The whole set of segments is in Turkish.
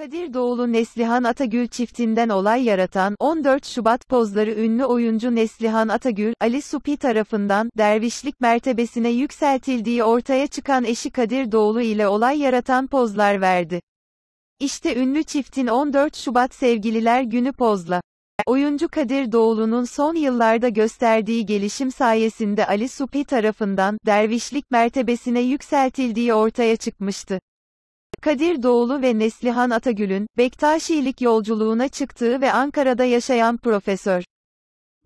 Kadir Doğulu Neslihan Atagül çiftinden olay yaratan 14 Şubat pozları ünlü oyuncu Neslihan Atagül, Ali Supi tarafından dervişlik mertebesine yükseltildiği ortaya çıkan eşi Kadir Doğulu ile olay yaratan pozlar verdi. İşte ünlü çiftin 14 Şubat Sevgililer Günü pozla. Oyuncu Kadir Doğulu'nun son yıllarda gösterdiği gelişim sayesinde Ali Supi tarafından dervişlik mertebesine yükseltildiği ortaya çıkmıştı. Kadir Doğulu ve Neslihan Atagül'ün, Bektaşilik yolculuğuna çıktığı ve Ankara'da yaşayan Profesör.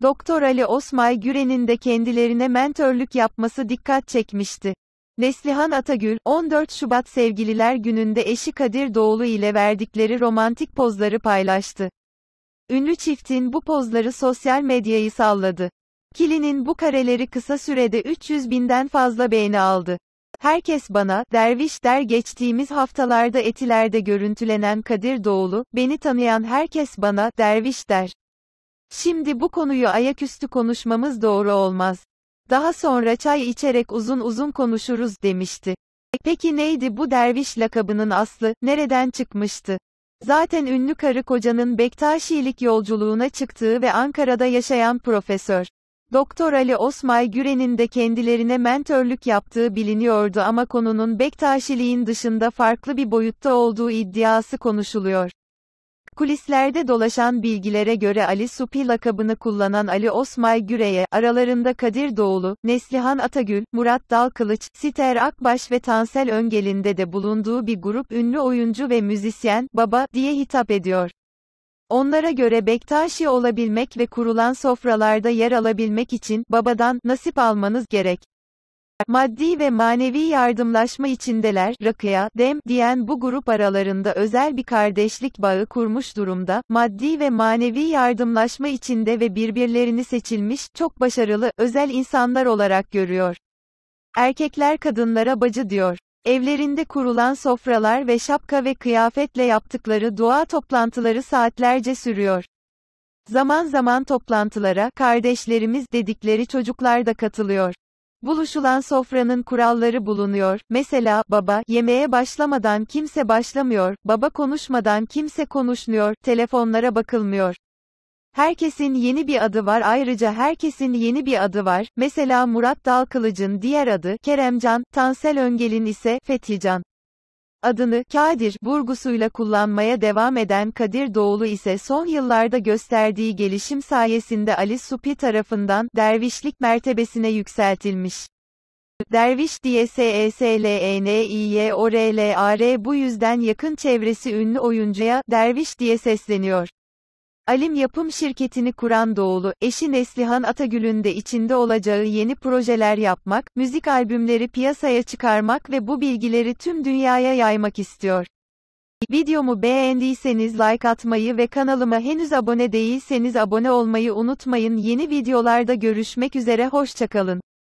Doktor Ali Osmay Güren'in de kendilerine mentörlük yapması dikkat çekmişti. Neslihan Atagül, 14 Şubat Sevgililer Günü'nde eşi Kadir Doğulu ile verdikleri romantik pozları paylaştı. Ünlü çiftin bu pozları sosyal medyayı salladı. Kili'nin bu kareleri kısa sürede 300 binden fazla beğeni aldı. Herkes bana, derviş der geçtiğimiz haftalarda etilerde görüntülenen Kadir Doğulu, beni tanıyan herkes bana, derviş der. Şimdi bu konuyu ayaküstü konuşmamız doğru olmaz. Daha sonra çay içerek uzun uzun konuşuruz demişti. E peki neydi bu derviş lakabının aslı, nereden çıkmıştı? Zaten ünlü karı kocanın Bektaşilik yolculuğuna çıktığı ve Ankara'da yaşayan profesör Doktor Ali Osmay Güren'in de kendilerine mentörlük yaptığı biliniyordu ama konunun Bektaşiliğin dışında farklı bir boyutta olduğu iddiası konuşuluyor. Kulislerde dolaşan bilgilere göre Ali Supi lakabını kullanan Ali Osmay Güre'ye, aralarında Kadir Doğulu, Neslihan Atagül, Murat Dalkılıç, Siter Akbaş ve Tansel Öngel'inde de bulunduğu bir grup ünlü oyuncu ve müzisyen, baba, diye hitap ediyor. Onlara göre Bektaşi olabilmek ve kurulan sofralarda yer alabilmek için babadan nasip almanız gerek. Maddi ve manevi yardımlaşma içindeler, rakıya, dem, diyen bu grup aralarında özel bir kardeşlik bağı kurmuş durumda, maddi ve manevi yardımlaşma içinde ve birbirlerini seçilmiş, çok başarılı, özel insanlar olarak görüyor. Erkekler kadınlara bacı diyor. Evlerinde kurulan sofralar ve şapka ve kıyafetle yaptıkları dua toplantıları saatlerce sürüyor. Zaman zaman toplantılara kardeşlerimiz dedikleri çocuklar da katılıyor. Buluşulan sofranın kuralları bulunuyor. Mesela baba yemeğe başlamadan kimse başlamıyor, baba konuşmadan kimse konuşmuyor, telefonlara bakılmıyor. Herkesin yeni bir adı var ayrıca herkesin yeni bir adı var. Mesela Murat Dalkılıç'ın diğer adı Keremcan, Tansel Öngel'in ise Fethican. Adını Kadir burgusuyla kullanmaya devam eden Kadir Doğulu ise son yıllarda gösterdiği gelişim sayesinde Ali Supi tarafından dervişlik mertebesine yükseltilmiş. Derviş diye s e s l e n i y o r l a r bu yüzden yakın çevresi ünlü oyuncuya Derviş diye sesleniyor. Alim Yapım şirketini kuran Doğulu, eşi Neslihan Atagül'ün de içinde olacağı yeni projeler yapmak, müzik albümleri piyasaya çıkarmak ve bu bilgileri tüm dünyaya yaymak istiyor. Videomu beğendiyseniz like atmayı ve kanalıma henüz abone değilseniz abone olmayı unutmayın. Yeni videolarda görüşmek üzere hoşçakalın.